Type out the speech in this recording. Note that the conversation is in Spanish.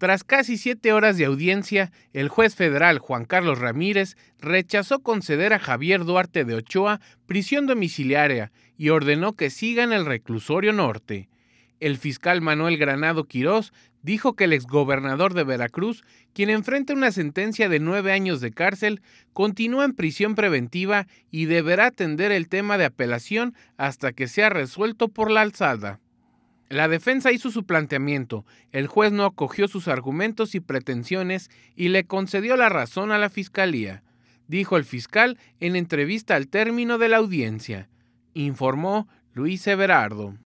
Tras casi siete horas de audiencia, el juez federal Juan Carlos Ramírez rechazó conceder a Javier Duarte de Ochoa prisión domiciliaria y ordenó que siga en el reclusorio norte. El fiscal Manuel Granado Quirós dijo que el exgobernador de Veracruz, quien enfrenta una sentencia de nueve años de cárcel, continúa en prisión preventiva y deberá atender el tema de apelación hasta que sea resuelto por la alzada. La defensa hizo su planteamiento, el juez no acogió sus argumentos y pretensiones y le concedió la razón a la fiscalía, dijo el fiscal en entrevista al término de la audiencia, informó Luis Everardo.